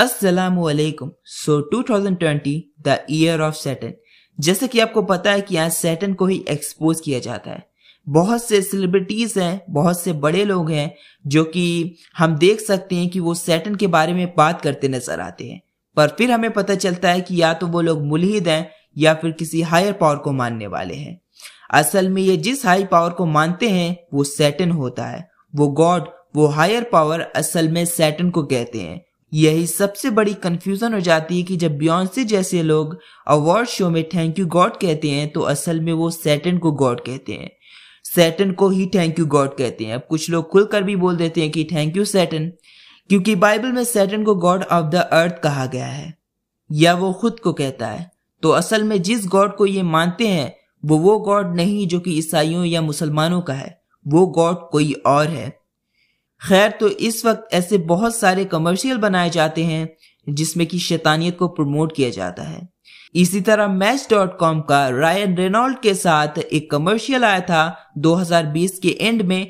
अस्सलाम वालेकुम so 2020 the year of Satan जैसे कि आपको पता है कि यहाँ सैटन को ही एक्सपोज किया जाता है बहुत से सेलिब्रिटीज हैं बहुत से बड़े लोग हैं जो कि हम देख सकते हैं कि वो सैटन के बारे में बात करते नजर आते हैं पर फिर हमें पता चलता है कि या तो वो लोग मुलहिद हैं या फिर किसी हायर पावर को मानने वाले हैं असल में ये जिस हाई पावर को मानते हैं वो सैटन होता है वो गॉड वो हायर पावर असल में सैटन को कहते हैं यही सबसे बड़ी कंफ्यूजन हो जाती है कि जब बियॉन्से जैसे लोग अवार्ड शो में थैंक यू गॉड कहते हैं तो असल में वो सैटन को गॉड कहते हैं सैटन को ही थैंक यू गॉड कहते हैं अब कुछ लोग खुलकर भी बोल देते हैं कि थैंक यू सैटन क्योंकि बाइबल में सैटन को गॉड ऑफ द अर्थ कहा गया है या वो खुद को कहता है तो असल में जिस गॉड को ये मानते हैं वो वो गॉड नहीं जो कि ईसाइयों या मुसलमानों का है वो गॉड कोई और है खैर तो इस वक्त ऐसे बहुत सारे कमर्शियल बनाए जाते हैं जिसमें कि शैतानियत को प्रमोट किया जाता है इसी तरह मैच डॉट कॉम का रायन रेनॉल्ड के साथ एक कमर्शियल आया था 2020 के एंड में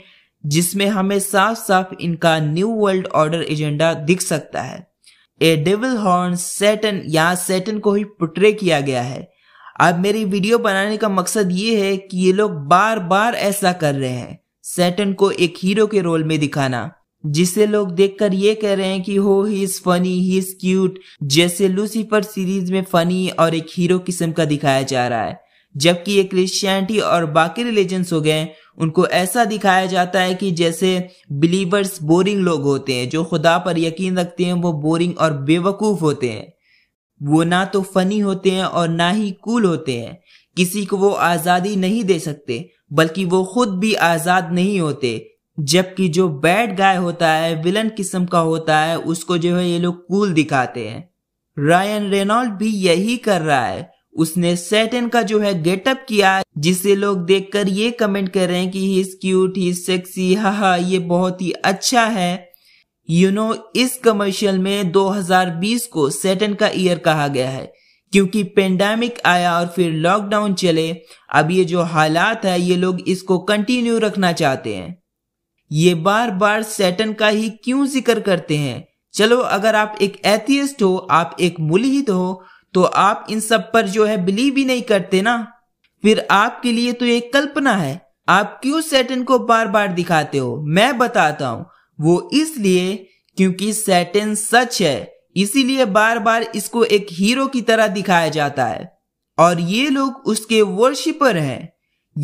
जिसमें हमें साफ साफ इनका न्यू वर्ल्ड ऑर्डर एजेंडा दिख सकता है ए डेविल हॉर्न सेटन या सेटन को ही पुट्रे किया गया है अब मेरी वीडियो बनाने का मकसद ये है कि ये लोग बार बार ऐसा कर रहे हैं सैटन को एक हीरो के रोल में दिखाना जिसे लोग देखकर ये कह रहे हैं कि हो he is funny he is cute जैसे लूसीफर सीरीज में फनी और एक हीरो किस्म का दिखाया जा रहा है जबकि ये क्रिश्चियनिटी और बाकी रिलीजन्स हो गए उनको ऐसा दिखाया जाता है कि जैसे बिलीवर्स बोरिंग लोग होते हैं जो खुदा पर यकीन रखते हैं वो बोरिंग और बेवकूफ़ होते हैं वो ना तो फनी होते हैं और ना ही कूल होते हैं किसी को वो आजादी नहीं दे सकते बल्कि वो खुद भी आजाद नहीं होते जबकि जो बैड गाय होता है विलन किस्म का होता है उसको जो है ये लोग कूल दिखाते हैं रायन रेनॉल्ड भी यही कर रहा है उसने सेटन का जो है गेटअप किया जिसे लोग देखकर ये कमेंट कर रहे हैं कि ही क्यूट ही सेक्सी हा ये बहुत ही अच्छा है यू you नो know, इस कमर्शियल में 2020 को सेटन का ईयर कहा गया है क्योंकि पेंडेमिक आया और फिर लॉकडाउन चले अब ये जो हालात है ये लोग इसको कंटिन्यू रखना चाहते हैं ये बार बार सेटन का ही क्यों जिक्र करते हैं चलो अगर आप एक एथियस्ट हो आप एक मुलहिद हो तो आप इन सब पर जो है बिलीव ही नहीं करते ना फिर आपके लिए तो एक कल्पना है आप क्यों सेटन को बार बार दिखाते हो मैं बताता हूं वो इसलिए क्योंकि सेटन सच है इसीलिए बार बार इसको एक हीरो की तरह दिखाया जाता है और ये लोग उसके वर्शिपर हैं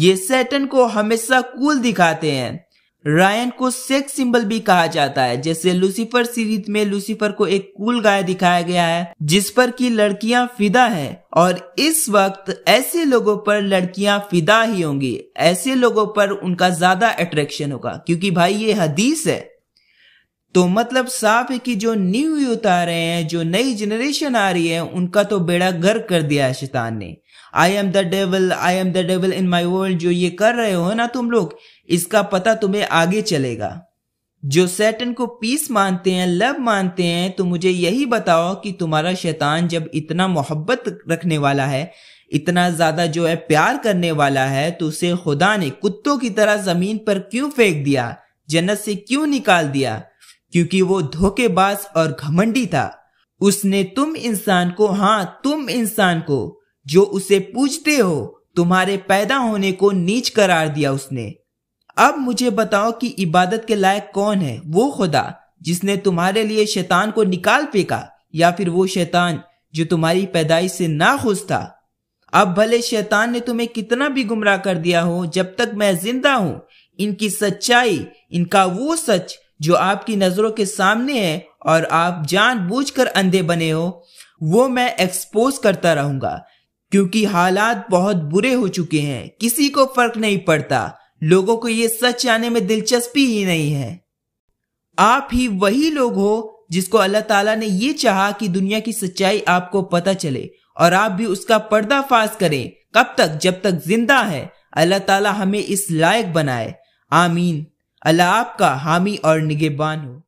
ये सैटन को हमेशा कूल दिखाते हैं रायन को सेक्स सिंबल भी कहा जाता है जैसे लूसीफर सीरीज में लूसीफर को एक कूल गाय दिखाया गया है जिस पर की लड़कियां फिदा हैं और इस वक्त ऐसे लोगों पर लड़कियां फिदा ही होंगी ऐसे लोगों पर उनका ज्यादा अट्रैक्शन होगा क्योंकि भाई ये हदीस है तो मतलब साफ है कि जो न्यू यूथ आ रहे हैं जो नई जनरेशन आ रही है उनका तो बेड़ा गर्क कर दिया है शैतान ने I am the devil I am the devil in my world जो ये कर रहे हो ना तुम लोग इसका पता तुम्हें आगे चलेगा जो सैटन को पीस मानते हैं लव मानते हैं तो मुझे यही बताओ कि तुम्हारा शैतान जब इतना मोहब्बत रखने वाला है इतना ज्यादा जो है प्यार करने वाला है तो उसे खुदा ने कुत्तों की तरह जमीन पर क्यों फेंक दिया जन्नत से क्यों निकाल दिया क्योंकि वो धोखेबाज और घमंडी था उसने तुम इंसान को हाँ तुम इंसान को जो उसे पूछते हो तुम्हारे पैदा होने को नीच करार दिया उसने अब मुझे बताओ कि इबादत के लायक कौन है वो खुदा जिसने तुम्हारे लिए शैतान को निकाल फेंका या फिर वो शैतान जो तुम्हारी पैदाइश से ना खुश था अब भले शैतान ने तुम्हें कितना भी गुमराह कर दिया हो जब तक मैं जिंदा हूं इनकी सच्चाई इनका वो सच जो आपकी नजरों के सामने है और आप जानबूझकर अंधे बने हो वो मैं एक्सपोज करता रहूंगा क्योंकि हालात बहुत बुरे हो चुके हैं किसी को फर्क नहीं पड़ता लोगों को ये सच आने में दिलचस्पी ही नहीं है आप ही वही लोग हो जिसको अल्लाह ताला ने ये चाहा कि दुनिया की सच्चाई आपको पता चले और आप भी उसका पर्दाफाश करें कब तक जब तक जिंदा है अल्लाह ताला हमें इस लायक बनाए आमीन अल्लाह आपका हामी और निगेबान हो